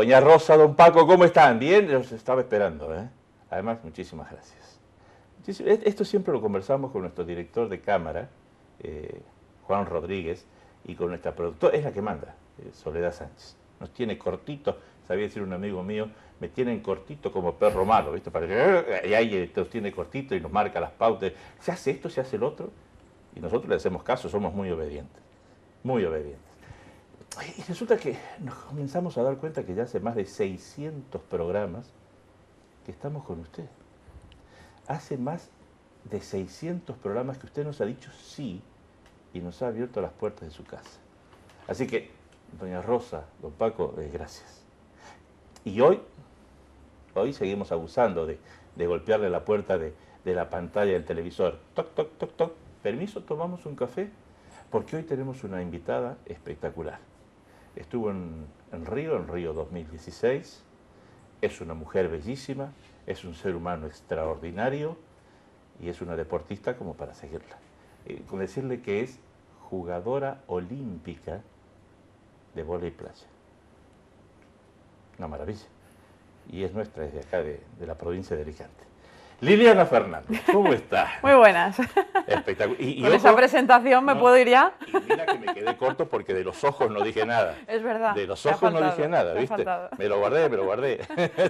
doña Rosa, don Paco, ¿cómo están? Bien, los estaba esperando. ¿eh? Además, muchísimas gracias. Esto siempre lo conversamos con nuestro director de cámara, eh, Juan Rodríguez, y con nuestra productora, es la que manda, eh, Soledad Sánchez. Nos tiene cortito, sabía decir un amigo mío, me tienen cortito como perro malo, ¿viste? Para y ahí nos tiene cortito y nos marca las pautas. Se hace esto, se hace el otro, y nosotros le hacemos caso, somos muy obedientes, muy obedientes. Y resulta que nos comenzamos a dar cuenta que ya hace más de 600 programas que estamos con usted. Hace más de 600 programas que usted nos ha dicho sí y nos ha abierto las puertas de su casa. Así que, doña Rosa, don Paco, eh, gracias. Y hoy, hoy seguimos abusando de, golpearle la puerta de, de la pantalla del televisor. Toc, toc, toc, toc. Permiso, tomamos un café porque hoy tenemos una invitada espectacular. Estuvo en, Río, en Río 2016. Es una mujer bellísima, es un ser humano extraordinario y es una deportista como para seguirla. Eh, con decirle que es jugadora olímpica de y playa. Una maravilla. Y es nuestra, desde acá, de, de la provincia de Alicante. Liliana Fernández, ¿cómo estás? Muy buenas. Espectacular. Y, Con esa presentación me puedo ir ya. Y mira que me quedé corto porque de los ojos no dije nada. Es verdad. De los ojos no dije nada, ¿viste? Me lo guardé, me lo guardé.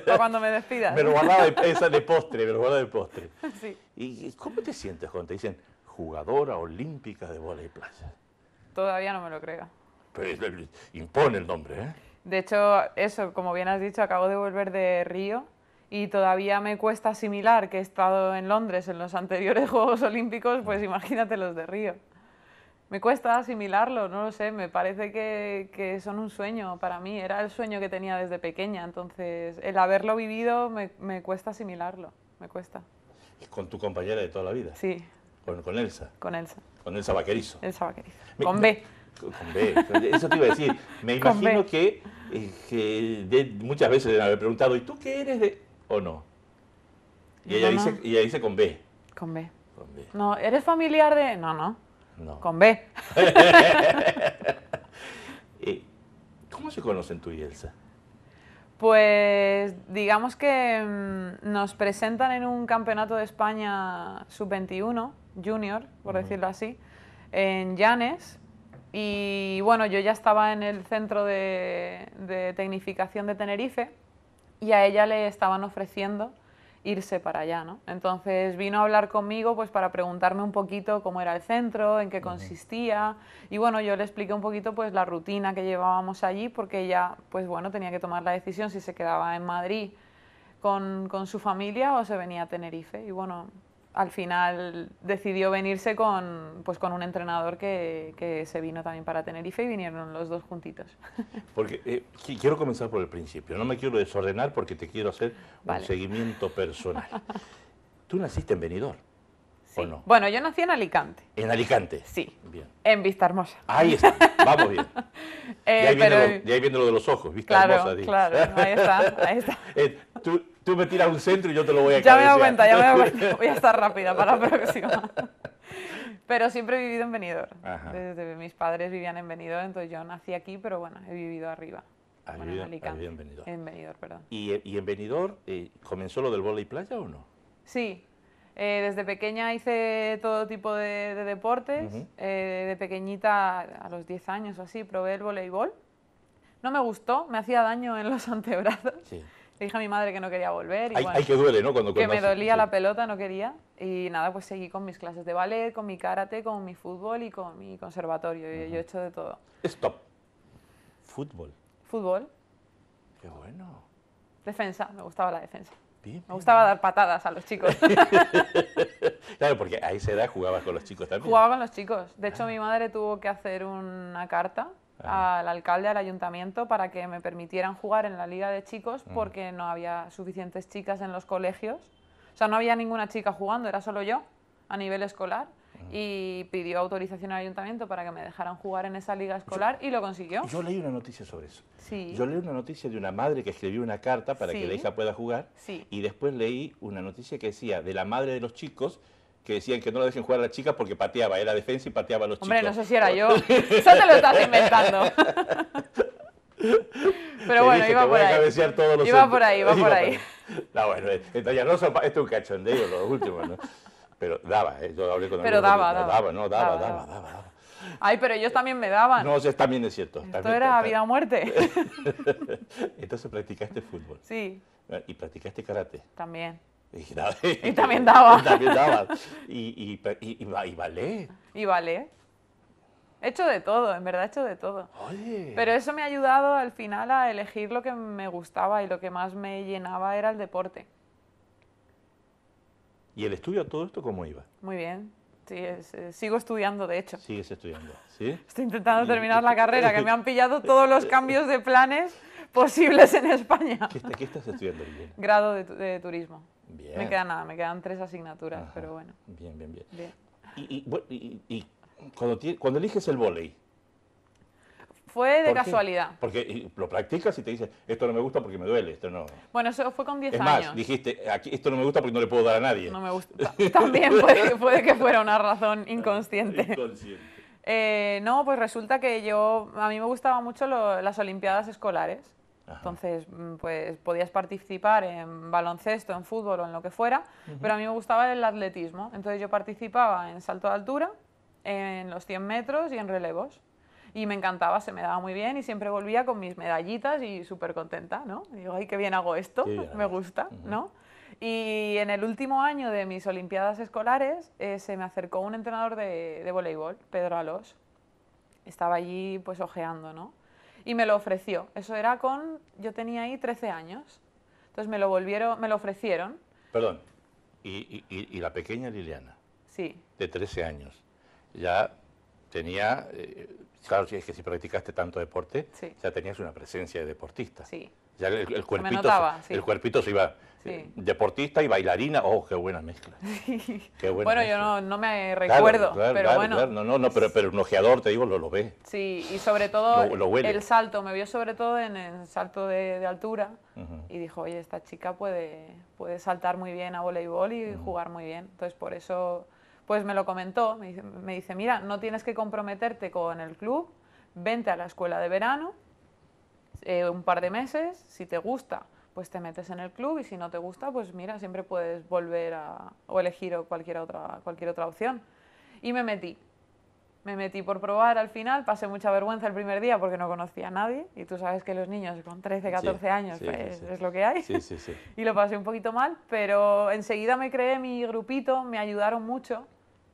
Para cuando me despidas. Me lo guardaba de, de postre, me lo guardaba de postre. Sí. ¿Y cómo te sientes cuando te dicen jugadora olímpica de bola y playa? Todavía no me lo creo. Pues, impone el nombre, ¿eh? De hecho, eso, como bien has dicho, acabo de volver de Río y todavía me cuesta asimilar que he estado en Londres en los anteriores Juegos Olímpicos, pues mm. imagínate los de Río. Me cuesta asimilarlo, no lo sé, me parece que, son un sueño para mí, era el sueño que tenía desde pequeña, entonces el haberlo vivido me, me cuesta asimilarlo, me cuesta. ¿Con tu compañera de toda la vida? Sí. ¿Con, Elsa? Con Elsa. Con Elsa Vaquerizo. Elsa Vaquerizo. con B. Con B, eso te iba a decir. Me imagino que, eh, muchas veces le haber preguntado, ¿y tú qué eres de...? o no? Y, ella, Dice, con B. Con B. No, ¿eres familiar de...? No, no. No. Con B. ¿Cómo se conocen tú y Elsa? Pues digamos que mm, nos presentan en un campeonato de España sub-21, junior, por decirlo así, en Llanes. Y bueno, yo ya estaba en el centro de tecnificación de Tenerife y a ella le estaban ofreciendo irse para allá, ¿no? Entonces vino a hablar conmigo pues para preguntarme un poquito cómo era el centro, en qué consistía y bueno, yo le expliqué un poquito pues la rutina que llevábamos allí porque ella pues bueno tenía que tomar la decisión si se quedaba en Madrid con, con su familia o se venía a Tenerife y bueno, al final decidió venirse con, pues con un entrenador que, que, se vino también para Tenerife y vinieron los dos juntitos. Porque eh, quiero comenzar por el principio, no me quiero desordenar porque te quiero hacer un seguimiento personal. Tú naciste en Benidorm. ¿O no? Bueno, yo nací en Alicante. ¿En Alicante? Sí. Bien. En Vista Hermosa. Ahí está, vamos bien. eh, de, ahí viene lo, de, los ojos, Vista claro, Hermosa. Dice. Claro, ahí está, ahí está. Eh, tú, tú me tiras un centro y yo te lo voy a Ya me doy cuenta, ya me doy cuenta. Voy a estar rápida para la próxima. Pero siempre he vivido en Benidorm. Desde mis padres vivían en Benidorm, entonces yo nací aquí, pero bueno, he vivido arriba. Has vivido, en en Benidorm. En Benidorm, perdón. ¿Y, en Benidorm eh, comenzó lo del volei playa o no? Sí. Eh, desde pequeña hice todo tipo de, deportes. Eh, de pequeñita, a los 10 años o así, probé el voleibol. No me gustó, me hacía daño en los antebrazos. Sí. Le dije a mi madre que no quería volver. Y que duele, ¿no? Cuando, que me dolía la pelota, no quería. Y nada, pues seguí con mis clases de ballet, con mi karate, con mi fútbol y con mi conservatorio. Y yo, he hecho de todo. Stop. Fútbol. Fútbol. Qué bueno. Defensa, me gustaba la defensa. me gustaba dar patadas a los chicos. claro, porque a esa edad jugabas con los chicos también. Jugaba con los chicos. De hecho, ah. mi madre tuvo que hacer una carta al alcalde, al ayuntamiento, para que me permitieran jugar en la liga de chicos mm. porque no había suficientes chicas en los colegios. O sea, no había ninguna chica jugando, era solo yo a nivel escolar. Mm. Y pidió autorización al ayuntamiento para que me dejaran jugar en esa liga escolar y lo consiguió. Yo leí una noticia sobre eso. Sí. Yo leí una noticia de una madre que escribió una carta para que la hija pueda jugar. Y después leí una noticia que decía de la madre de los chicos que decían que no lo dejen jugar a la chica porque pateaba, era defensa y pateaba a los chicos. Hombre, no sé si era yo. Eso te lo estás inventando. Pero bueno, iba por, ahí. iba por ahí. Iba por ahí, por ahí. No, bueno, ya no, es un cachondeo, lo último, ¿no? Pero daba, ¿eh? yo hablé con Pero daba, daba, no, daba, daba, daba, Ay, pero ellos también me daban. No, eso también es cierto. Esto era vida o muerte. Entonces practicaste fútbol. Sí. Y practicaste karate. También. Y, también daba. Y también Y, y, He hecho de todo, en verdad he hecho de todo. Pero eso me ha ayudado al final a elegir lo que me gustaba y lo que más me llenaba era el deporte. ¿Y el estudio todo esto cómo iba? Muy bien. Eh, sigo estudiando, de hecho. Sigues estudiando, Estoy intentando terminar la carrera, que me han pillado todos los cambios de planes posibles en España. ¿Qué, estás estudiando? Grado de turismo. Me queda nada, me quedan tres asignaturas, pero bueno. Bien, bien, bien. Y, cuando, eliges el volei. Fue de casualidad. Porque lo practicas y te dices, esto no me gusta porque me duele, esto no. Bueno, eso fue con 10 es años. Más, dijiste, aquí, esto no me gusta porque no le puedo dar a nadie. No me gusta. También puede, que fuera una razón inconsciente. inconsciente. Eh, no, pues resulta que yo, a mí me gustaban mucho las Olimpiadas escolares. Entonces, mm, pues podías participar en baloncesto, en fútbol o en lo que fuera, pero a mí me gustaba el atletismo. Entonces yo participaba en salto de altura, en los 100 metros y en relevos. Y me encantaba, se me daba muy bien y siempre volvía con mis medallitas y súper contenta, ¿no? Y digo, ay, qué bien hago esto, me gusta, ¿no? Y en el último año de mis Olimpiadas Escolares eh, se me acercó un entrenador de, de voleibol, Pedro Alós. Estaba allí pues ojeando, ¿no? y me lo ofreció. Eso era con, yo tenía ahí 13 años. Entonces me lo volvieron, me lo ofrecieron. Perdón, y, la pequeña Liliana, sí. de 13 años, ya tenía, eh, claro, es que si practicaste tanto deporte, ya tenías una presencia de deportista. Sí. Ya el, el cuerpito, notaba, sí. el cuerpito se iba, Sí. Eh, deportista y bailarina. ¡Oh, qué buena mezcla! bueno, yo no, me recuerdo, claro, pero bueno. No, no, pero, pero un ojeador, te digo, lo, lo ve. Sí, y sobre todo el salto, me vio sobre todo en el salto de, altura y dijo, oye, esta chica puede, puede saltar muy bien a voleibol y jugar muy bien. Entonces, por eso, pues me lo comentó, me dice, mira, no tienes que comprometerte con el club, vente a la escuela de verano. Eh, un par de meses, si te gusta, pues te metes en el club y si no te gusta, pues mira, siempre puedes volver a, o elegir cualquier otra, cualquier otra opción. Y me metí. Me metí por probar al final, pasé mucha vergüenza el primer día porque no conocía a nadie y tú sabes que los niños con 13, 14 años pues, es lo que hay. Y lo pasé un poquito mal, pero enseguida me creé mi grupito, me ayudaron mucho.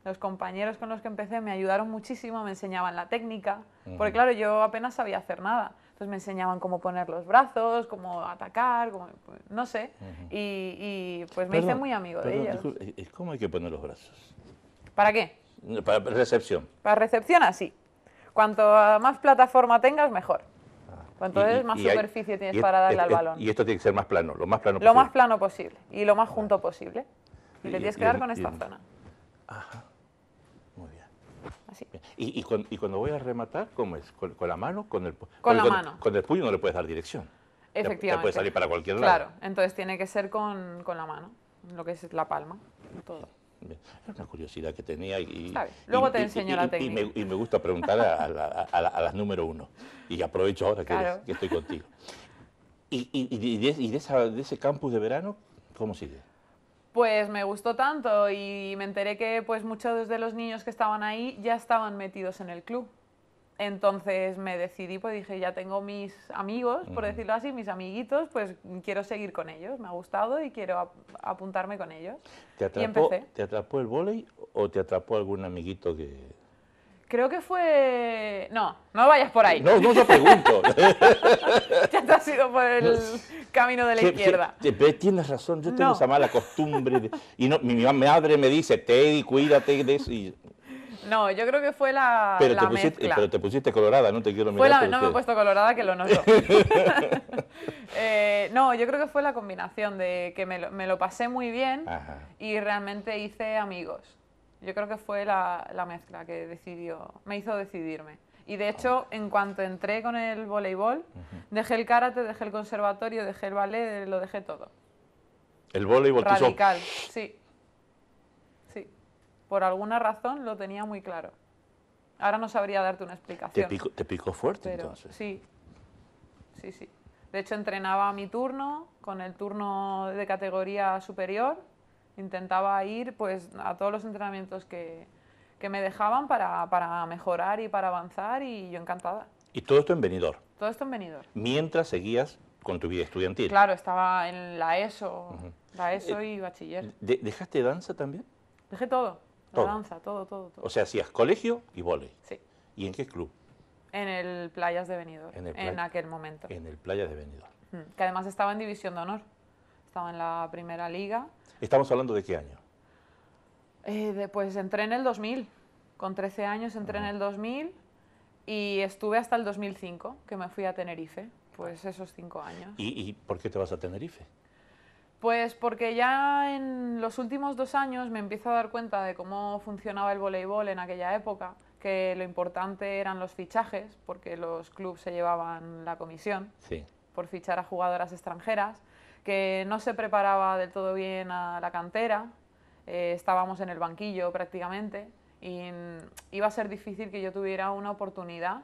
Los compañeros con los que empecé me ayudaron muchísimo, me enseñaban la técnica, porque claro, yo apenas sabía hacer nada. Entonces me enseñaban cómo poner los brazos, cómo atacar, pues, no sé. y, pues me hice muy amigo de ellos. ¿Cómo hay que poner los brazos? ¿Para qué? Para recepción. Para recepción así. Cuanto más plataforma tengas, mejor. Ah, Cuanto más superficie tienes para darle al balón. Y esto tiene que ser más plano, lo más plano posible. Lo más plano posible y lo más junto posible. Y, y te tienes que dar con esta zona. Ajá. ¿Y, cuando, voy a rematar, cómo es? ¿Con, la mano? Con el, con con, la mano. Con el puño no le puedes dar dirección. Efectivamente. Te puede salir para cualquier lado. Claro, entonces tiene que ser con, la mano, lo que es la palma, todo. una curiosidad que tenía y... Luego te enseño la Me, y me, gusta preguntar a, las número uno. Y aprovecho ahora que, estoy contigo. ¿Y, de, ese campus de verano, cómo sigue? pues me gustó tanto y me enteré que pues muchos de los niños que estaban ahí ya estaban metidos en el club. Entonces me decidí, pues dije, ya tengo mis amigos, por decirlo así, mis amiguitos, pues quiero seguir con ellos, me ha gustado y quiero apuntarme con ellos. ¿Te atrapó, ¿Te atrapó el vóley o te atrapó algún amiguito que Creo que fue. No, no vayas por ahí. No, no te pregunto. ya te has ido por el camino de la izquierda. tienes razón, yo tengo esa mala costumbre. y no, mi madre me dice, Teddy, cuídate de eso. No, yo creo que fue la. Pero, te, pusiste, mezcla. pero te pusiste colorada, no te quiero mirar. no me he puesto colorada, que lo noto. Eh, no, yo creo que fue la combinación de que me lo, me lo pasé muy bien y realmente hice amigos. Yo creo que fue la, la mezcla que decidió, me hizo decidirme. Y de hecho, oh. en cuanto entré con el voleibol, dejé el karate, dejé el conservatorio, dejé el ballet, lo dejé todo. ¿El voleibol Radical, sí. Sí. Por alguna razón lo tenía muy claro. Ahora no sabría darte una explicación. Te picó, te fuerte entonces. Sí. Sí, sí. De hecho, entrenaba mi turno con el turno de categoría superior Intentaba ir pues, a todos los entrenamientos que, que me dejaban para, para, mejorar y para avanzar y yo encantada. ¿Y todo esto en venidor? Todo esto en venidor. Mientras seguías con tu vida estudiantil. Claro, estaba en la ESO, la ESO eh, y bachiller. ¿Dejaste danza también? Dejé todo, la danza, todo, todo, todo. O sea, hacías colegio y volei. Sí. ¿Y en qué club? En el Playas de Benidorm, en, aquel momento. En el Playas de Benidorm. Mm, que además estaba en División de Honor estaba en la primera liga. ¿Estamos hablando de qué año? Eh, pues entré en el 2000. Con 13 años entré en el 2000 y estuve hasta el 2005, que me fui a Tenerife. Pues esos cinco años. ¿Y, por qué te vas a Tenerife? Pues porque ya en los últimos dos años me empiezo a dar cuenta de cómo funcionaba el voleibol en aquella época, que lo importante eran los fichajes, porque los clubes se llevaban la comisión por fichar a jugadoras extranjeras que no se preparaba del todo bien a la cantera, eh, estábamos en el banquillo prácticamente y iba a ser difícil que yo tuviera una oportunidad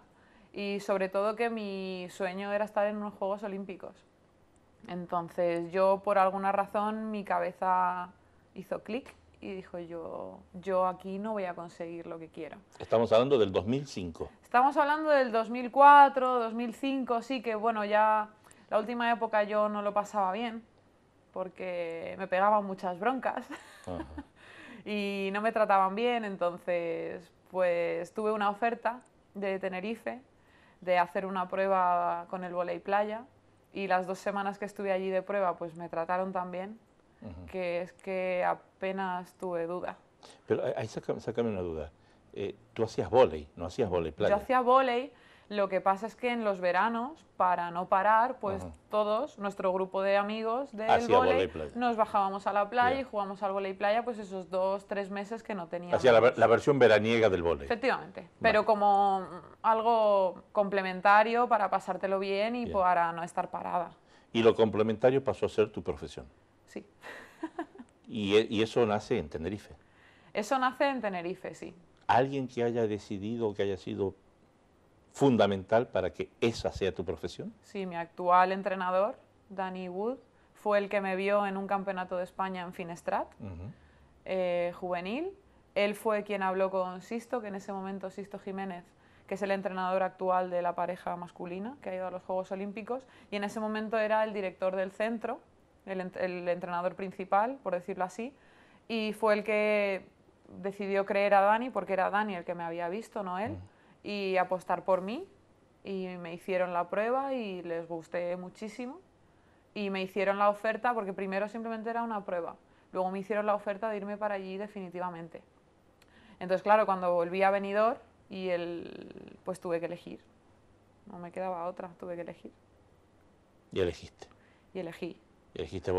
y sobre todo que mi sueño era estar en unos Juegos Olímpicos. Entonces yo por alguna razón mi cabeza hizo clic y dijo yo, yo aquí no voy a conseguir lo que quiero. Estamos hablando del 2005. Estamos hablando del 2004, 2005, sí que bueno, ya la última época yo no lo pasaba bien porque me pegaban muchas broncas y no me trataban bien, entonces pues tuve una oferta de Tenerife de hacer una prueba con el volei playa y las dos semanas que estuve allí de prueba pues me trataron tan bien que es que apenas tuve duda. Pero eh, ahí sácame, una duda. Eh, tú hacías volei, no hacías volei Yo hacía volei, lo que pasa es que en los veranos, para no parar, pues todos, nuestro grupo de amigos del Hacia nos bajábamos a la playa y jugábamos al volei playa pues esos dos, tres meses que no teníamos. Hacía la, versión veraniega del volei. Efectivamente, pero como mm, algo complementario para pasártelo bien y para no estar parada. Y lo complementario pasó a ser tu profesión. Sí. y eso nace en Tenerife. Eso nace en Tenerife, sí. Alguien que haya decidido, que haya sido fundamental para que esa sea tu profesión? Sí, mi actual entrenador, Danny Wood, fue el que me vio en un campeonato de España en Finestrat, eh, juvenil. Él fue quien habló con Sisto, que en ese momento Sisto Jiménez, que es el entrenador actual de la pareja masculina, que ha ido a los Juegos Olímpicos, y en ese momento era el director del centro, el, entrenador principal, por decirlo así, y fue el que decidió creer a Dani, porque era Dani el que me había visto, no él. Mm y apostar por mí y me hicieron la prueba y les gusté muchísimo y me hicieron la oferta porque primero simplemente era una prueba, luego me hicieron la oferta de irme para allí definitivamente. Entonces, claro, cuando volví a Venidor y el, pues tuve que elegir. No me quedaba otra, tuve que elegir. Y elegiste. Y elegí. Y elegiste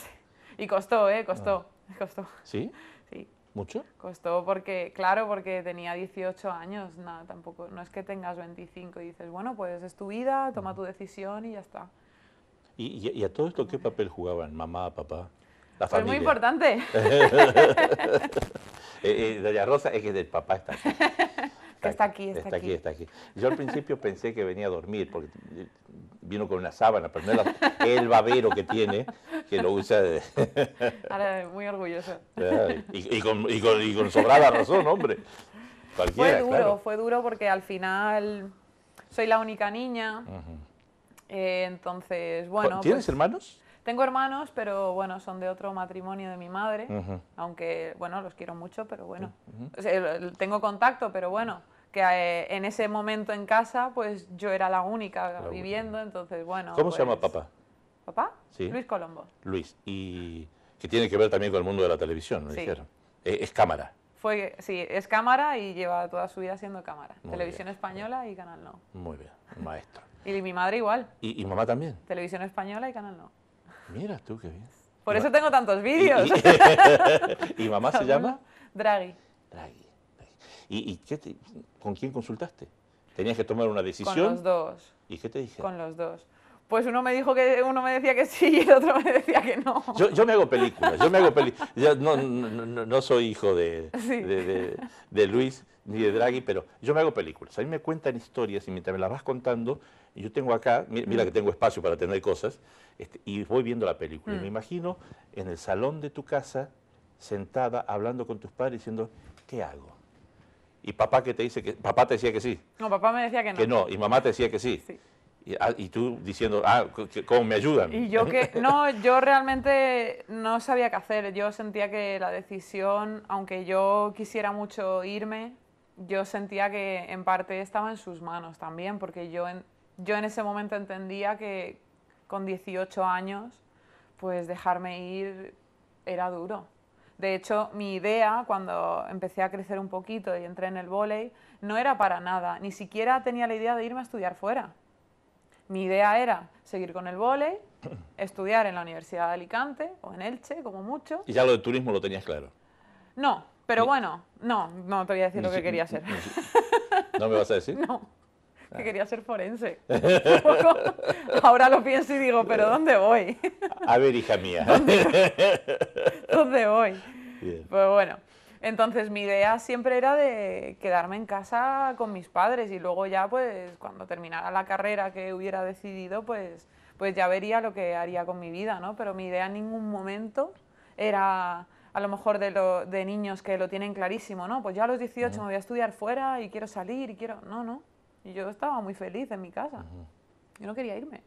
Y costó, ¿eh? Costó. Ah. Costó. ¿Sí? ¿Mucho? Costó porque, claro, porque tenía 18 años, nada, tampoco, no es que tengas 25 y dices, bueno, pues es tu vida, toma tu decisión y ya está. ¿Y, a todo esto qué papel jugaban mamá, papá? La pues familia. Es muy importante. Eh, eh, doña Rosa es que del papá está aquí. Está, aquí, está, aquí. Está aquí, Yo al principio pensé que venía a dormir, porque vino con una sábana, pero no era el babero que tiene, que lo usa de... muy orgulloso. Y, con, sobrada razón, hombre. fue duro, fue duro porque al final soy la única niña. Eh, entonces, bueno... ¿Tienes pues hermanos? Tengo hermanos, pero bueno, son de otro matrimonio de mi madre, aunque, bueno, los quiero mucho, pero bueno, tengo contacto, pero bueno, eh, en ese momento en casa, pues yo era la única viviendo, entonces, bueno. ¿Cómo se llama pues papá? ¿Papá? Luis Colombo. Luis, y que tiene que ver también con el mundo de la televisión, me dijeron. Eh, es cámara. Fue, sí, es cámara y lleva toda su vida siendo cámara. televisión española y Canal No. Muy bien, maestro. y mi madre igual. ¿Y, mamá también? Televisión española y Canal No. Mira tú, qué bien. Por eso tengo tantos vídeos. ¿Y, mamá se llama? Draghi. Draghi. ¿Y, con quién consultaste? Tenías que tomar una decisión. Con los dos. ¿Y qué te dije? Con los dos. Pues uno me dijo que uno me decía que sí y el otro me decía que no. Yo, me hago películas, yo me hago películas. No, soy hijo de, Luis ni de Draghi, pero yo me hago películas. A mí me cuentan historias y mientras me las vas contando, yo tengo acá, mira que mm. tengo espacio para tener cosas, este, y voy viendo la película. Y me mm. imagino en el salón de tu casa, sentada, hablando con tus padres, diciendo, ¿qué hago? y papá que te dice que papá te decía que sí. No, papá me decía que no. Que no, y mamá te decía que sí. sí. Y, ah, y, tú diciendo, ah, ¿cómo me ayudan? Y yo que, no, yo realmente no sabía qué hacer. Yo sentía que la decisión, aunque yo quisiera mucho irme, yo sentía que en parte estaba en sus manos también, porque yo en, yo en ese momento entendía que con 18 años, pues dejarme ir era duro. De hecho, mi idea cuando empecé a crecer un poquito y entré en el vóley no era para nada, ni siquiera tenía la idea de irme a estudiar fuera. Mi idea era seguir con el vóley, estudiar en la Universidad de Alicante o en Elche, como mucho. ¿Y ya lo de turismo lo tenías claro? No, pero bueno, no, no te voy a decir lo que quería hacer. ¿No me vas a decir? No que quería ser forense. ahora lo pienso y digo, pero ¿dónde voy? A ver, hija mía. ¿Dónde, voy? Pues bueno, entonces mi idea siempre era de quedarme en casa con mis padres y luego ya pues cuando terminara la carrera que hubiera decidido pues, pues ya vería lo que haría con mi vida, ¿no? Pero mi idea en ningún momento era a lo mejor de, de niños que lo tienen clarísimo, ¿no? Pues ya a los 18 me voy a estudiar fuera y quiero salir y quiero... No, no. Y yo estaba muy feliz en mi casa. Yo no quería irme.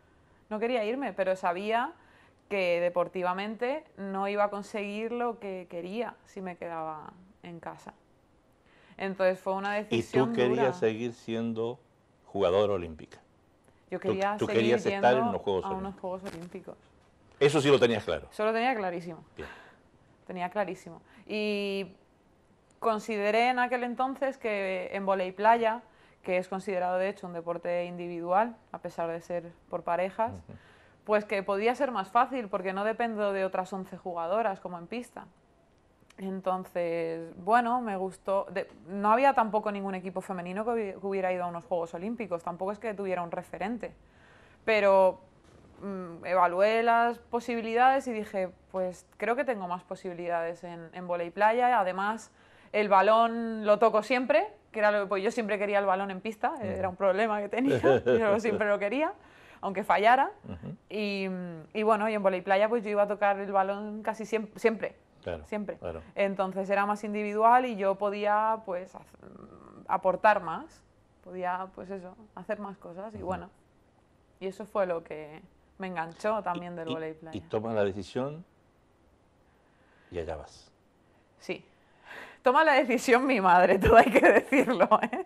no quería irme, pero sabía que deportivamente no iba a conseguir lo que quería si me quedaba en casa. Entonces fue una decisión. ¿Y tú querías seguir siendo jugadora olímpica? Yo quería querías estar en a unos Juegos Olímpicos. Eso sí lo tenías claro. Eso lo tenía clarísimo. Tenía clarísimo. Y consideré en aquel entonces que en volei playa que es considerado de hecho un deporte individual, a pesar de ser por parejas, pues que podía ser más fácil porque no dependo de otras 11 jugadoras como en pista. Entonces, bueno, me gustó. no había tampoco ningún equipo femenino que hubiera ido a unos Juegos Olímpicos, tampoco es que tuviera un referente. Pero mm, evalué las posibilidades y dije, pues creo que tengo más posibilidades en, en y playa. Además, el balón lo toco siempre, pues yo siempre quería el balón en pista, eh, era un problema que tenía, yo siempre lo quería, aunque fallara. y, bueno, y en voleibol playa pues yo iba a tocar el balón casi siempre, siempre. siempre. Entonces era más individual y yo podía pues aportar más, podía pues eso, hacer más cosas y bueno. Y eso fue lo que me enganchó también del voleibol Y toma la decisión y allá vas. Sí toma la decisión mi madre, todo hay que decirlo. ¿eh?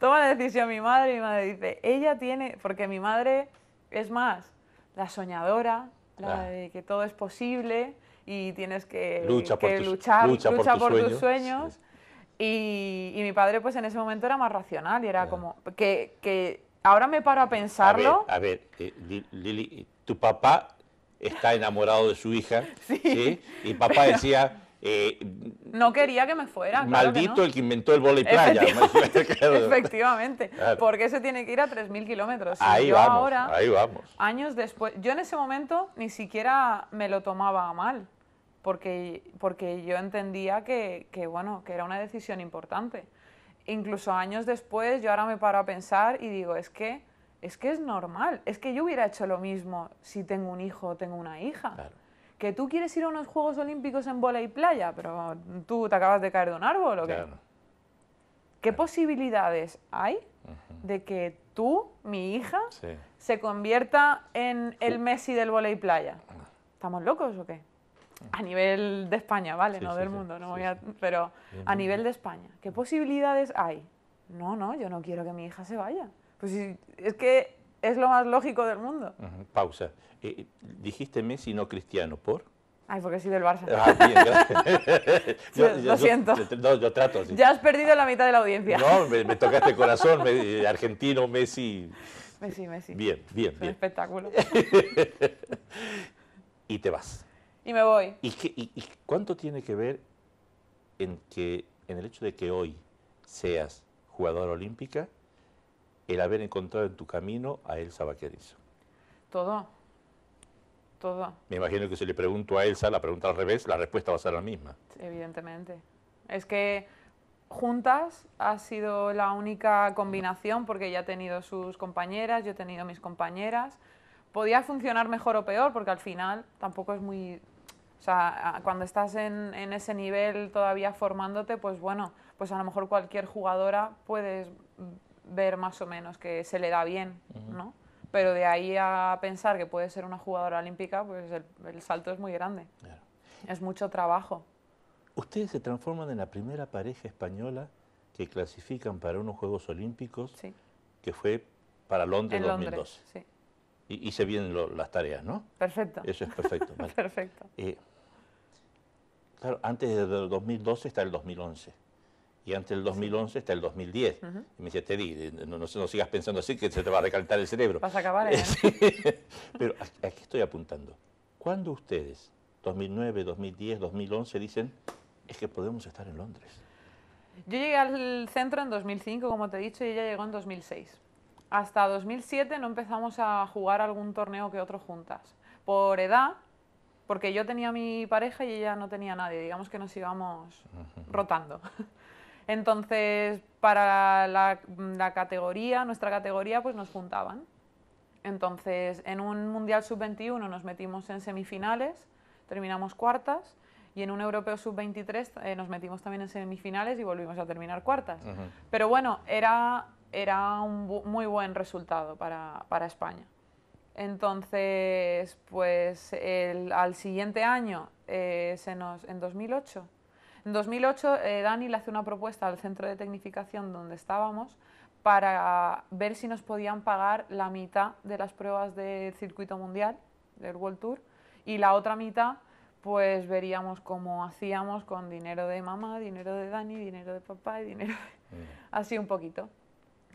Toma la decisión mi madre, mi madre dice, ella tiene, porque mi madre es más, la soñadora, la de que todo es posible y tienes que, luchar, por, tus sueños. Y, mi padre pues en ese momento era más racional y era como que, ahora me paro a pensarlo. A ver, eh, Lili, tu papá está enamorado de su hija, ¿sí? Y papá decía eh, no quería que me fuera. Maldito el que inventó el vole playa. Efectivamente, efectivamente porque se tiene que ir a 3.000 kilómetros. Ahí vamos, ahí vamos. Años después, yo en ese momento ni siquiera me lo tomaba mal, porque, porque yo entendía que, bueno, que era una decisión importante. Incluso años después yo ahora me paro a pensar y digo, es que es, que es normal, es que yo hubiera hecho lo mismo si tengo un hijo o tengo una hija. Claro que tú quieres ir a unos Juegos Olímpicos en bola y playa, pero tú te acabas de caer de un árbol o qué. ¿Qué posibilidades hay de que tú, mi hija, se convierta en el Messi del bola y playa? ¿Estamos locos o qué? A nivel de España, ¿vale? no del mundo, no voy a... pero a nivel de España, ¿qué posibilidades hay? No, no, yo no quiero que mi hija se vaya. Pues es que es lo más lógico del mundo. Pausa. Eh, eh, dijiste Messi, no Cristiano, ¿por? Ay, porque soy del Barça. Ah, bien, lo siento. Yo, no, yo trato. Ya has perdido la mitad de la audiencia. No, me, tocaste el corazón, eh, argentino, Messi. Messi, Messi. Bien, bien. espectáculo. y te vas. Y me voy. ¿Y, qué, y, ¿Y, cuánto tiene que ver en, que, en el hecho de que hoy seas jugadora olímpica el haber encontrado en tu camino a Elsa Baquerizo. Todo. Todo. Me imagino que si le pregunto a Elsa, la pregunta al revés, la respuesta va a ser la misma. Evidentemente. Es que juntas ha sido la única combinación porque ella ha tenido sus compañeras, yo he tenido mis compañeras. Podía funcionar mejor o peor porque al final tampoco es muy... O sea, cuando estás en, en ese nivel todavía formándote, pues bueno, pues a lo mejor cualquier jugadora puedes ver más o menos que se le da bien, ¿no? Pero de ahí a pensar que puede ser una jugadora olímpica, pues el, salto es muy grande. Es mucho trabajo. Ustedes se transforman en la primera pareja española que clasifican para unos Juegos Olímpicos, que fue para Londres en 2012. Y se vienen las tareas, ¿no? Perfecto. Eso es perfecto. perfecto. Eh, claro, antes del 2012 está el 2011 y antes del 2011 está el 2010. Y me dice, Teddy, no, no, sigas pensando así que se te va a recalentar el cerebro. Vas a acabar. Pero aquí estoy apuntando? ¿Cuándo ustedes, 2009, 2010, 2011, dicen, es que podemos estar en Londres? Yo llegué al centro en 2005, como te he dicho, y ella llegó en 2006. Hasta 2007 no empezamos a jugar algún torneo que otro juntas. Por edad, porque yo tenía mi pareja y ella no tenía nadie. Digamos que nos íbamos rotando. Entonces, para la, categoría, nuestra categoría, pues nos juntaban. Entonces, en un Mundial Sub-21 nos metimos en semifinales, terminamos cuartas, y en un Europeo Sub-23 eh, nos metimos también en semifinales y volvimos a terminar cuartas. Pero bueno, era, era un muy buen resultado para, España. Entonces, pues al siguiente año, eh, se en 2008, en 2008, eh, Dani le hace una propuesta al centro de tecnificación donde estábamos para ver si nos podían pagar la mitad de las pruebas del circuito mundial, del World Tour, y la otra mitad pues veríamos cómo hacíamos con dinero de mamá, dinero de Dani, dinero de papá y dinero mm. así un poquito.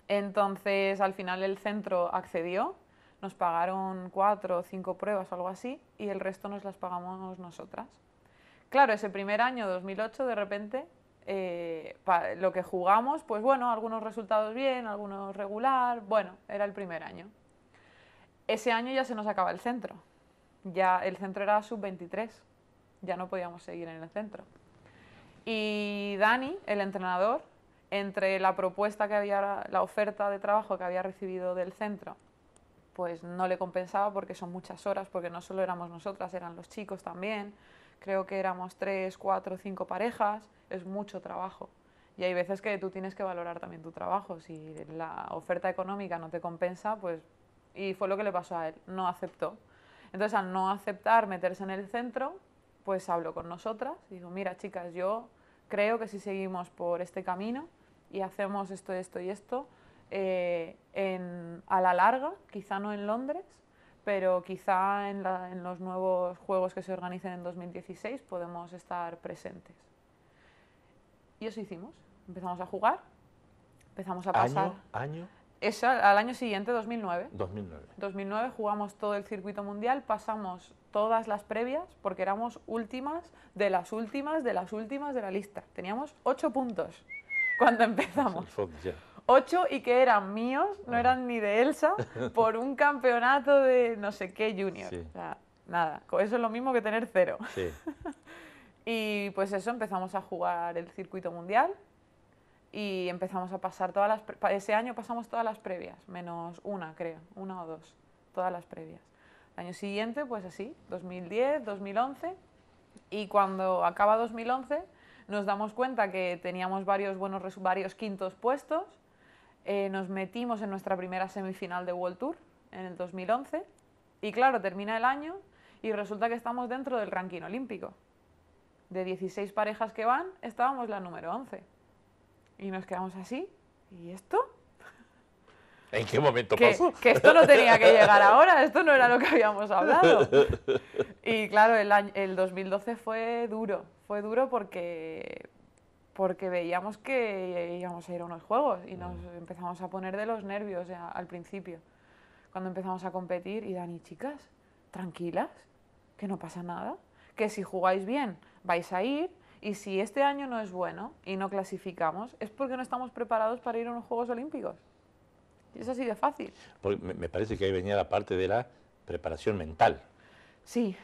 Entonces al final el centro accedió, nos pagaron cuatro o cinco pruebas o algo así y el resto nos las pagamos nosotras claro, ese primer año, 2008, de repente, eh, lo que jugamos, pues bueno, algunos resultados bien, algunos regular, bueno, era el primer año. Ese año ya se nos acaba el centro, ya el centro era sub-23, ya no podíamos seguir en el centro. Y Dani, el entrenador, entre la propuesta que había, la oferta de trabajo que había recibido del centro, pues no le compensaba porque son muchas horas, porque no solo éramos nosotras, eran los chicos también creo que éramos tres, cuatro, cinco parejas, es mucho trabajo. Y hay veces que tú tienes que valorar también tu trabajo. Si la oferta económica no te compensa, pues... Y fue lo que le pasó a él, no aceptó. Entonces, al no aceptar meterse en el centro, pues hablo con nosotras y digo, mira chicas, yo creo que si seguimos por este camino y hacemos esto, esto y esto, eh, a la larga, quizá no en Londres, pero quizá en, los nuevos juegos que se organicen en 2016 podemos estar presentes. Y eso hicimos. Empezamos a jugar, empezamos a pasar. ¿Año? año? al, año siguiente, 2009. 2009. 2009 jugamos todo el circuito mundial, pasamos todas las previas, porque éramos últimas de las últimas de las últimas de la lista. Teníamos ocho puntos cuando empezamos ocho y que eran míos, no eran ni de Elsa, por un campeonato de no sé qué junior. O sea, nada, eso es lo mismo que tener cero. y pues eso, empezamos a jugar el circuito mundial y empezamos a pasar todas las... ese año pasamos todas las previas, menos una creo, una o dos, todas las previas. El año siguiente, pues así, 2010, 2011, y cuando acaba 2011 nos damos cuenta que teníamos varios buenos varios quintos puestos eh, nos metimos en nuestra primera semifinal de World Tour en el 2011 y claro, termina el año y resulta que estamos dentro del ranking olímpico. De 16 parejas que van, estábamos la número 11. Y nos quedamos así. ¿Y esto? ¿En qué momento que, pasó? Que esto no tenía que llegar ahora, esto no era lo que habíamos hablado. Y claro, el, año, el 2012 fue duro, fue duro porque porque veíamos que eh, íbamos a ir a unos juegos y nos mm. empezamos a poner de los nervios eh, al principio, cuando empezamos a competir y Dani, chicas, tranquilas, que no pasa nada, que si jugáis bien vais a ir y si este año no es bueno y no clasificamos es porque no estamos preparados para ir a unos Juegos Olímpicos. Y es así de fácil. me parece que ahí venía la parte de la preparación mental. Sí,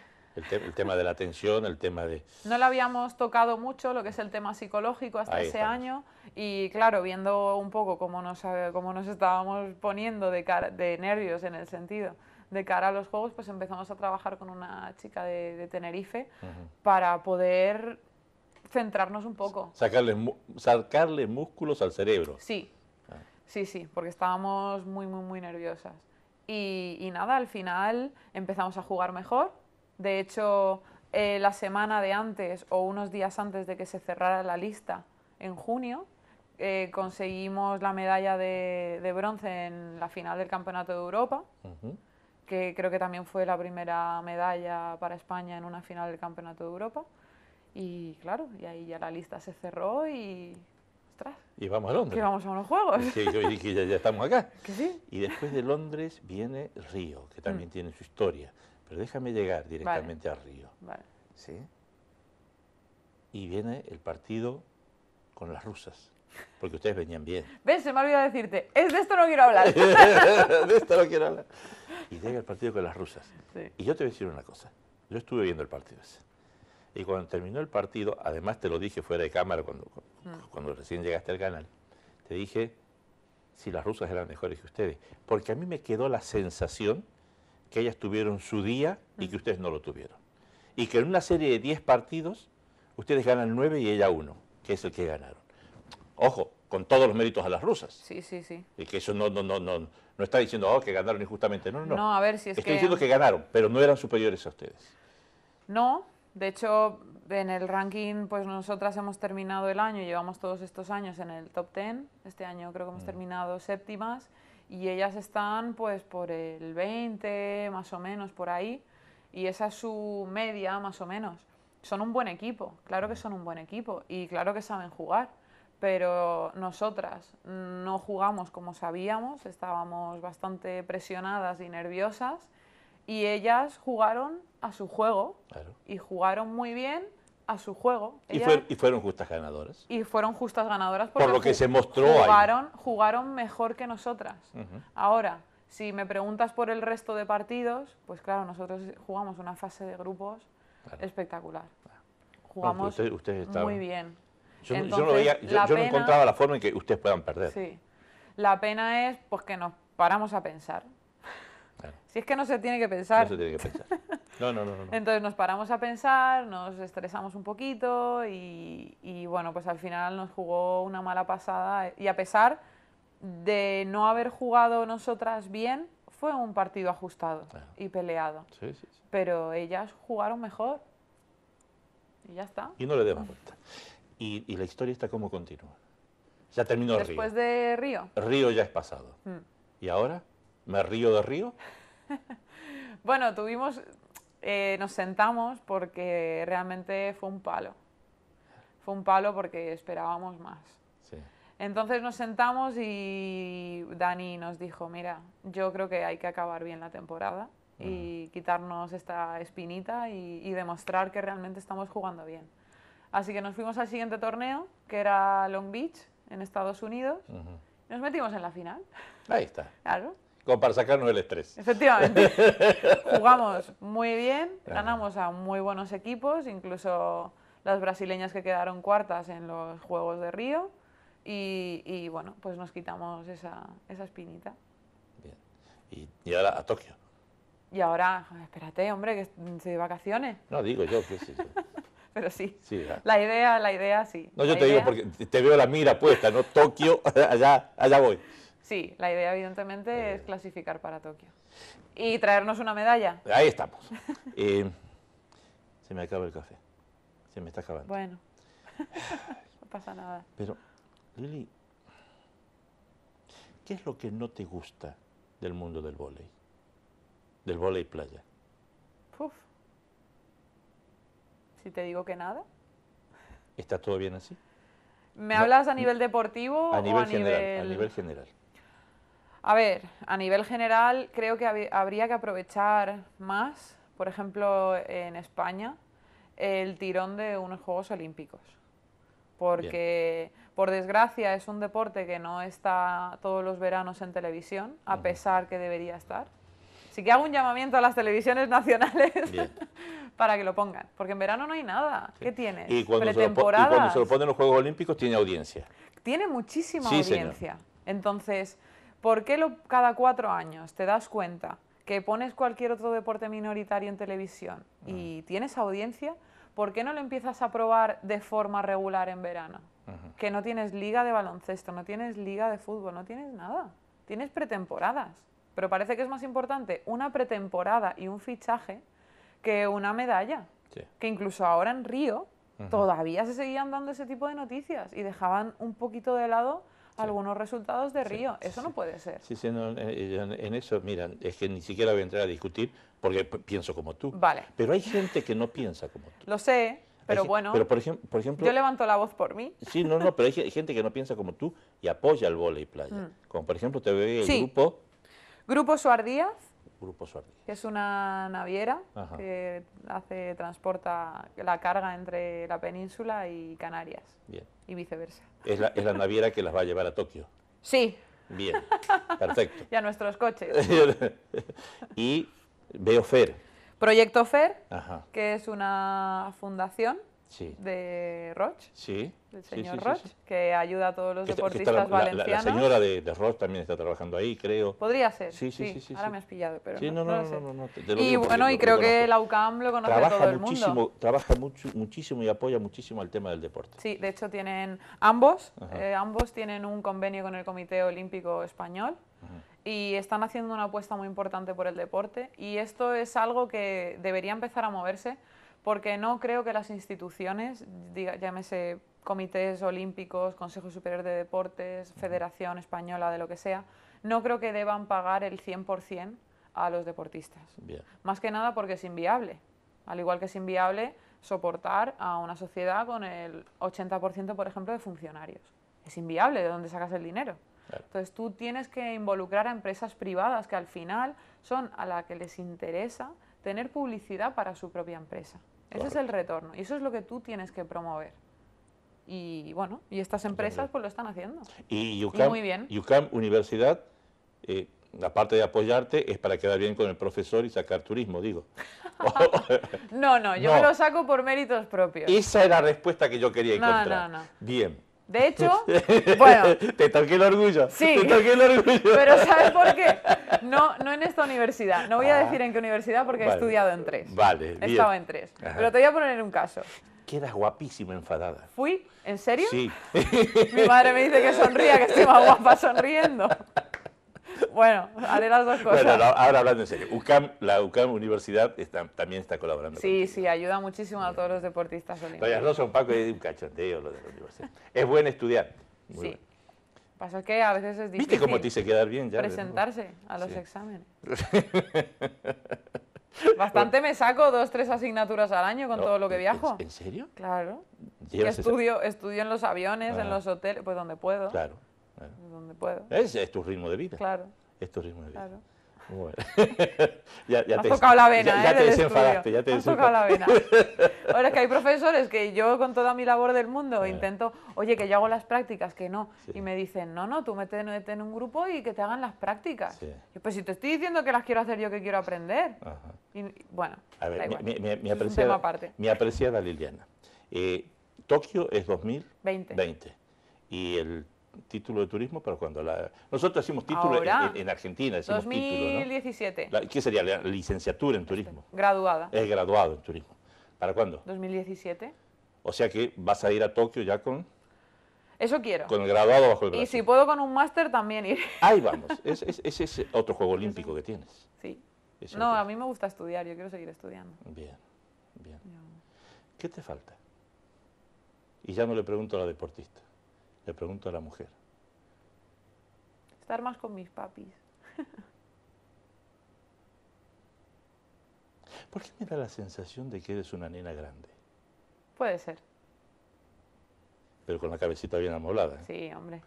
el, tema de la tensión, el tema de... No lo habíamos tocado mucho, lo que es el tema psicológico hasta ese año, y claro, viendo un poco cómo nos, eh, cómo nos estábamos poniendo de, cara, de nervios en el sentido de cara a los juegos, pues empezamos a trabajar con una chica de, Tenerife para poder centrarnos un poco. Sacarle, sacarle músculos al cerebro. Sí, ah. sí, sí, porque estábamos muy, muy, muy nerviosas. y, nada, al final empezamos a jugar mejor, de hecho, eh, la semana de antes o unos días antes de que se cerrara la lista en junio, eh, conseguimos la medalla de, bronce en la final del Campeonato de Europa, que creo que también fue la primera medalla para España en una final del Campeonato de Europa. Y claro, y ahí ya la lista se cerró y y vamos a Londres. Que vamos a unos juegos. y que ya, estamos acá. Y después de Londres viene Río, que también mm. tiene su historia. Pero déjame llegar directamente al río. Vale. ¿Sí? Y viene el partido con las rusas. Porque ustedes venían bien. ¿Ves? Se me ha olvidado decirte. Es de esto no quiero hablar. de esto no quiero hablar. Y llega el partido con las rusas. Y yo te voy a decir una cosa. Yo estuve viendo el partido ese. Y cuando terminó el partido, además te lo dije fuera de cámara cuando, mm. cuando recién llegaste al canal, te dije si las rusas eran mejores que ustedes. Porque a mí me quedó la sensación que ellas tuvieron su día y que ustedes no lo tuvieron. Y que en una serie de 10 partidos, ustedes ganan 9 y ella 1, que es el que ganaron. Ojo, con todos los méritos a las rusas. Sí, sí, sí. Y que eso no, no, no, no, no está diciendo oh, que ganaron injustamente. No, no, no. No, a ver si es Estoy diciendo que ganaron, pero no eran superiores a ustedes. No, de hecho, en el ranking, pues nosotras hemos terminado el año, llevamos todos estos años en el top 10. Este año creo que hemos mm. terminado séptimas y ellas están pues por el 20 más o menos por ahí y esa es su media más o menos. Son un buen equipo, claro que son un buen equipo y claro que saben jugar, pero nosotras no jugamos como sabíamos, estábamos bastante presionadas y nerviosas y ellas jugaron a su juego y jugaron muy bien a su juego. Y, fueron justas ganadoras. Y fueron justas ganadoras porque por lo que se mostró jugaron, jugaron mejor que nosotras. Ahora, si me preguntas por el resto de partidos, pues claro, nosotros jugamos una fase de grupos espectacular. Jugamos muy bien. Yo, no, encontraba la forma en que ustedes puedan perder. Sí. La pena es pues, que nos paramos a pensar. Si es que No se tiene que pensar. No, no, no, Entonces nos paramos a pensar, nos estresamos un poquito y, bueno, pues al final nos jugó una mala pasada y a pesar de no haber jugado nosotras bien, fue un partido ajustado y peleado. Sí, sí, sí. Pero ellas jugaron mejor y ya está. Y no le más vuelta. Y, y, la historia está como continúa. Ya terminó Después Río. Después de Río. Río ya es pasado. Mm. ¿Y ahora? ¿Me río de Río? bueno, tuvimos eh, nos sentamos porque realmente fue un palo. Fue un palo porque esperábamos más. Entonces nos sentamos y Dani nos dijo, mira, yo creo que hay que acabar bien la temporada y quitarnos esta espinita y, demostrar que realmente estamos jugando bien. Así que nos fuimos al siguiente torneo, que era Long Beach, en Estados Unidos. Nos metimos en la final. Ahí está. Claro para sacarnos el estrés. Efectivamente. Jugamos muy bien, ganamos a muy buenos equipos, incluso las brasileñas que quedaron cuartas en los Juegos de Río. Y, bueno, pues nos quitamos esa, espinita. Bien. Y, ahora a Tokio. Y ahora, espérate, hombre, que se de vacaciones. No, digo yo, sí, Pero sí. la idea, la idea, sí. No, yo te digo porque te veo la mira puesta, ¿no? Tokio, allá, allá voy. Sí, la idea evidentemente eh. es clasificar para Tokio. ¿Y traernos una medalla? Ahí estamos. Eh, se me acaba el café. Se me está acabando. Bueno, no pasa nada. Pero, Lili, ¿qué es lo que no te gusta del mundo del vóley? Del vóley playa. Puf. Si te digo que nada. ¿Está todo bien así? ¿Me hablas a nivel deportivo a nivel o general, A nivel general. A ver, a nivel general creo que habría que aprovechar más, por ejemplo, en España, el tirón de unos Juegos Olímpicos. Porque, por desgracia, es un deporte que no está todos los veranos en televisión, a pesar que debería estar. Así que hago un llamamiento a las televisiones nacionales para que lo pongan, porque en verano no hay nada. ¿Qué tienes? Y cuando, se ponen los Juegos Olímpicos tiene audiencia. Tiene muchísima audiencia. Entonces, ¿Por qué lo, cada cuatro años te das cuenta que pones cualquier otro deporte minoritario en televisión y tienes audiencia? ¿Por qué no lo empiezas a probar de forma regular en verano? Que no tienes liga de baloncesto, no tienes liga de fútbol, no tienes nada. Tienes pretemporadas. Pero parece que es más importante una pretemporada y un fichaje que una medalla. Que incluso ahora en Río todavía se seguían dando ese tipo de noticias y dejaban un poquito de lado algunos resultados de Río. Eso no puede ser. Sí, sí, eh, eh, en eso, mira, es que ni siquiera voy a entrar a discutir porque pienso como tú. Vale. Pero hay gente que no piensa como tú. Lo sé. Pero bueno, pero por, por, ejemplo, yo levanto la voz por mí. Sí, no, no, pero hay gente que no piensa como tú y apoya el voleibol playa. Mm. Como por ejemplo te veo el sí. grupo... Grupo Díaz. Grupo Es una naviera que hace, transporta la carga entre la península y Canarias. Bien. Y viceversa. Es la, naviera que las va a llevar a Tokio. Sí. Bien, perfecto. y a nuestros coches. y veo FER. Proyecto FER, que es una fundación de Roche. Sí el señor sí, que ayuda a todos los deportistas valencianos. La, señora de, de, también está trabajando ahí, creo. Podría ser. Sí, sí, sí. ahora me has pillado, pero. No, no, no, no Y bueno, y creo que la UCAM lo conoce trabaja todo el muchísimo, mundo. Trabaja mucho, muchísimo y apoya muchísimo el tema del deporte. Sí, de hecho tienen ambos, eh, ambos tienen un convenio con el Comité Olímpico Español. Y están haciendo una apuesta muy importante por el deporte y esto es algo que debería empezar a moverse porque no creo que las instituciones, diga, llámese comités olímpicos, Consejo Superior de Deportes, Federación Española de lo que sea, no creo que deban pagar el 100% a los deportistas. Más que nada porque es inviable. Al igual que es inviable soportar a una sociedad con el 80%, por ejemplo, de funcionarios. Es inviable de dónde sacas el dinero. Entonces tú tienes que involucrar a empresas privadas que al final son a la que les interesa tener publicidad para su propia empresa. Ese es el retorno y eso es lo que tú tienes que promover. Y bueno, y estas empresas pues lo están haciendo. Y UCAM, muy bien. Universidad, eh, aparte de apoyarte, es para quedar bien con el profesor y sacar turismo, digo. no, no, yo me lo saco por méritos propios. Esa era la respuesta que yo quería encontrar. bien. De hecho, te toqué el orgullo. Sí. Te toqué el orgullo. Pero ¿sabes por qué? No, no en esta universidad. No voy a ah. decir en qué universidad porque he estudiado en tres. Vale. estado en tres. Pero te voy a poner un caso quedas guapísima enfadada. ¿Fui? ¿En serio? Sí. Mi madre me dice que sonría, que estoy más guapa sonriendo. Bueno, haré las dos cosas. Bueno, ahora hablando en serio, UCAM, la UCAM Universidad está, también está colaborando. Sí, sí, ayuda muchísimo a todos los deportistas olímpicos. no son Paco es un cachondeo lo de la universidad. Es buen estudiar. sí. Pasa que a veces es difícil. ¿Viste cómo te hice quedar bien ya? Presentarse a los sí. exámenes. Bastante me saco dos, tres asignaturas al año con todo lo que viajo. ¿En, serio? Claro. Estudio, estudio en los aviones, en ah. los hoteles, pues donde puedo. Claro. Donde puedo. Es, es, tu ritmo de vida. Claro. Es tu ritmo de vida. Claro. Bueno. ya, ya has te, tocado la vena, ya, te ¿eh? desenfadaste, ya te la vena. Ahora es que hay profesores que yo con toda mi labor del mundo eh. intento, oye, que yo hago las prácticas, que no. Y me dicen, no, no, tú mete, en un grupo y que te hagan las prácticas. pues si te estoy diciendo que las quiero hacer yo, que quiero aprender. bueno, a ver, Mi, mi, apreciada, aparte. mi, apreciada, Liliana, eh, Tokio es 2020 y el título de turismo, pero cuando la... Nosotros hacemos título en, Argentina, decimos 2017. ¿Qué sería? La licenciatura en turismo. Graduada. Es graduado en turismo. ¿Para cuándo? 2017. O sea que vas a ir a Tokio ya con... Eso quiero. Con el graduado bajo el brazo. Y si puedo con un máster también ir. Ahí vamos. Ese es, otro juego olímpico que tienes. Sí. no, a mí me gusta estudiar. Yo quiero seguir estudiando. Bien, bien. ¿Qué te falta? Y ya no le pregunto a la deportista. Le pregunto a la mujer. Estar más con mis papis. ¿Por qué me da la sensación de que eres una nena grande? Puede ser. Pero con la cabecita bien amolada. ¿eh? Sí, hombre.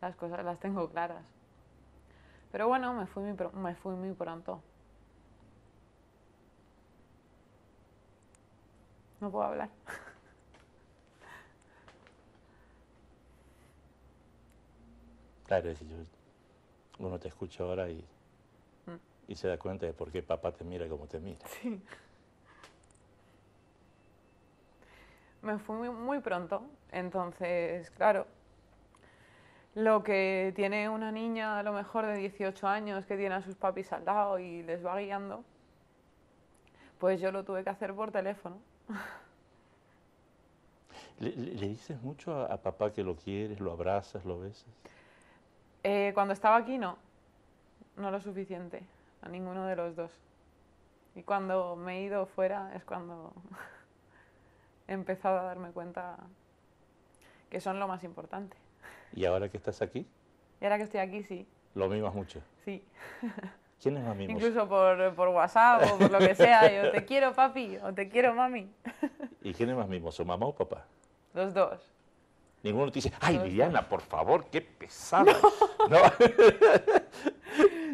Las cosas las tengo claras. Pero bueno, me fui muy, me fui muy pronto. No puedo hablar. Claro, uno te escucha ahora y, mm. y se da cuenta de por qué papá te mira como te mira. Sí. Me fui muy, pronto, entonces, claro, lo que tiene una niña a lo mejor de 18 años que tiene a sus papis al lado y les va guiando, pues yo lo tuve que hacer por teléfono. ¿Le, dices mucho a, papá que lo quieres, lo abrazas, lo besas? Eh, cuando estaba aquí no, no lo suficiente, a ninguno de los dos. Y cuando me he ido fuera es cuando he empezado a darme cuenta que son lo más importante. ¿Y ahora que estás aquí? Y ahora que estoy aquí, sí. ¿Lo mimas mucho? Sí. ¿Quién es más mimoso? Incluso por, por, WhatsApp o por lo que sea, yo te quiero papi o te quiero mami. ¿Y quién es más mimoso, mamá o papá? Los dos. Ninguno te dice, ay, Liliana, por favor, qué pesado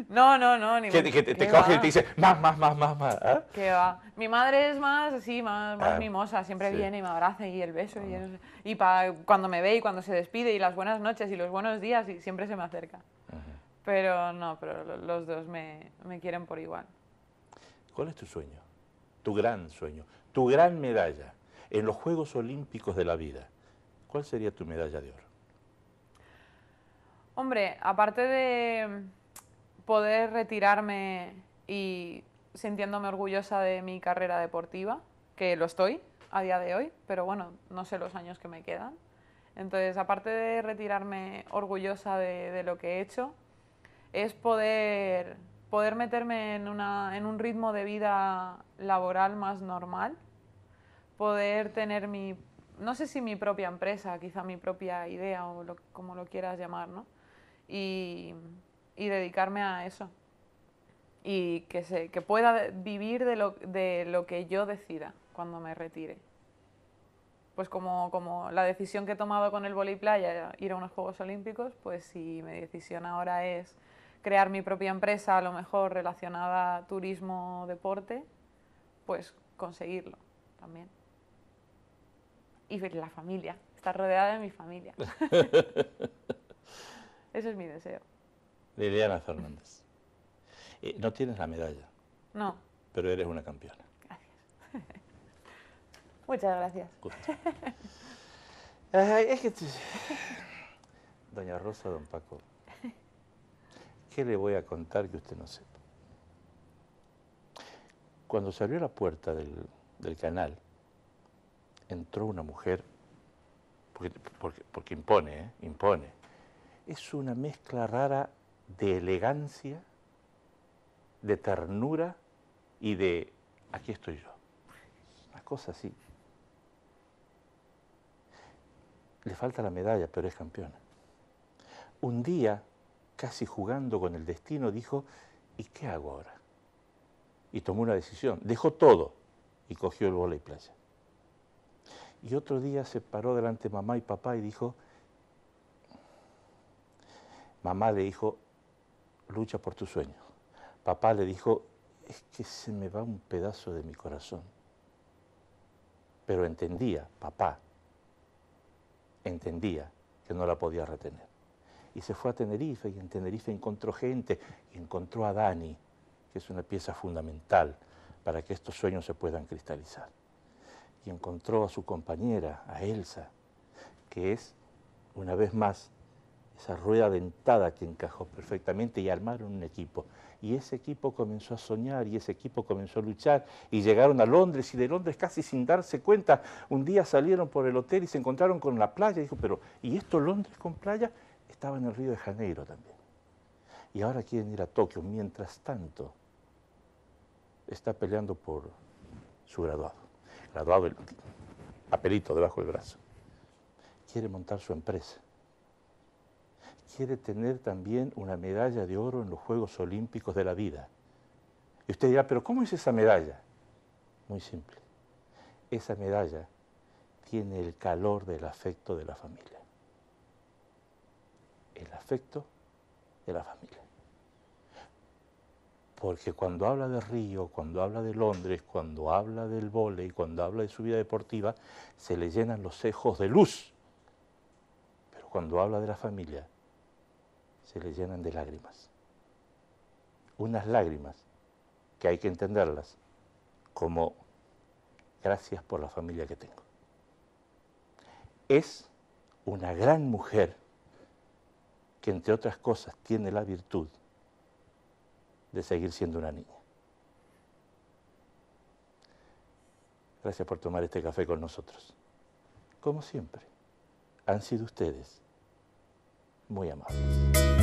No, no, no, Que, te, coge y te dice, más, más, más, más, más. ¿ah? va. Mi madre es más así, más, ah, mimosa, siempre viene y me abraza y el beso. Y, ah. cuando me ve y cuando se despide y las buenas noches y los buenos días y siempre se me acerca. Pero no, pero los dos me, me quieren por igual. ¿Cuál es tu sueño? Tu gran sueño, tu gran medalla en los Juegos Olímpicos de la vida. ¿cuál sería tu medalla de oro? Hombre, aparte de poder retirarme y sintiéndome orgullosa de mi carrera deportiva, que lo estoy a día de hoy, pero bueno, no sé los años que me quedan. Entonces, aparte de retirarme orgullosa de, lo que he hecho, es poder, poder meterme en, en un ritmo de vida laboral más normal, poder tener mi no sé si mi propia empresa, quizá mi propia idea o como lo quieras llamar, Y, dedicarme a eso. Y que, se, que pueda vivir de lo, que yo decida cuando me retire. Pues como, la decisión que he tomado con el vóley playa, ir a unos Juegos Olímpicos, pues si mi decisión ahora es crear mi propia empresa, a lo mejor relacionada a turismo, deporte, pues conseguirlo también y la familia, Está rodeada de mi familia. Eso es mi deseo. Liliana Fernández, no tienes la medalla. No. Pero eres una campeona. Gracias. Muchas gracias. es que... Doña Rosa, don Paco, ¿qué le voy a contar que usted no sepa? Cuando se abrió la puerta del, del canal, entró una mujer, porque, impone, ¿eh? impone. Es una mezcla rara de elegancia, de ternura y de aquí estoy yo. Una cosa así. Le falta la medalla, pero es campeona. Un día, casi jugando con el destino, dijo, ¿y qué hago ahora? Y tomó una decisión, dejó todo y cogió el bola y playa. Y otro día se paró delante mamá y papá y dijo, mamá le dijo, lucha por tu sueño. Papá le dijo, es que se me va un pedazo de mi corazón. Pero entendía, papá, entendía que no la podía retener. Y se fue a Tenerife y en Tenerife encontró gente y encontró a Dani, que es una pieza fundamental para que estos sueños se puedan cristalizar y encontró a su compañera, a Elsa, que es, una vez más, esa rueda dentada que encajó perfectamente y armaron un equipo. Y ese equipo comenzó a soñar y ese equipo comenzó a luchar y llegaron a Londres y de Londres casi sin darse cuenta, un día salieron por el hotel y se encontraron con la playa y dijo, pero ¿y esto Londres con playa? Estaba en el Río de Janeiro también. Y ahora quieren ir a Tokio. Mientras tanto, está peleando por su graduado graduado el, papelito debajo del brazo. Quiere montar su empresa. Quiere tener también una medalla de oro en los Juegos Olímpicos de la vida. Y usted dirá, pero ¿cómo es esa medalla? Muy simple. Esa medalla tiene el calor del afecto de la familia. El afecto de la familia. Porque cuando habla de Río, cuando habla de Londres, cuando habla del volei, cuando habla de su vida deportiva, se le llenan los ojos de luz. Pero cuando habla de la familia, se le llenan de lágrimas. Unas lágrimas que hay que entenderlas como gracias por la familia que tengo. Es una gran mujer que entre otras cosas tiene la virtud de seguir siendo una niña. Gracias por tomar este café con nosotros. Como siempre, han sido ustedes muy amables.